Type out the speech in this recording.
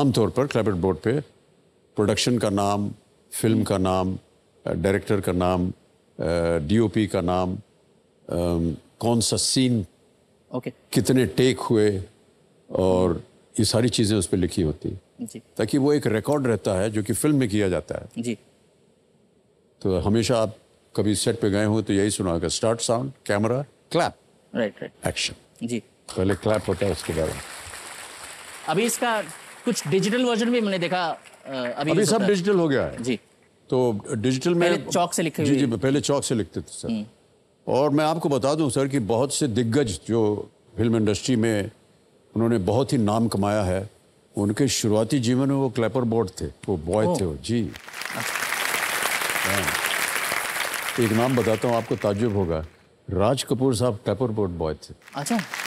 आमतौर पर क्लैपेट बोर्ड पे प्रोडक्शन का नाम फिल्म का नाम डायरेक्टर का नाम डीओपी का नाम कौन सा सीन ओके okay. कितने टेक हुए और ये सारी चीज़ें उस पर लिखी होती हैं ताकि वो एक रिकॉर्ड रहता है जो कि फिल्म में किया जाता है जी तो हमेशा आप कभी सेट पे गए हो तो यही सुना होगा start sound camera clap right right action जी पहले क्लैप होता है उसके बाद अभी इसका कुछ डिजिटल वर्जन भी मैंने देखा अभी अभी सब डिजिटल हो गया है जी तो डिजिटल में चौक से लिखे जी जी पहले चौक से लिखते थे सर हम्म। और मैं आपको बता दूं सर कि बहुत से दिग्गज जो फिल्म इंडस्ट्री में उन्होंने बहुत ही नाम कमाया है उनके शुरुआती जीवन में वो क्लैपर बोर्ड थे वो बॉय थे वो जी हाँ। एक नाम बताता हूँ आपको ताजुब होगा राज कपूर साहब क्लैपर बोर्ड बॉय थे अच्छा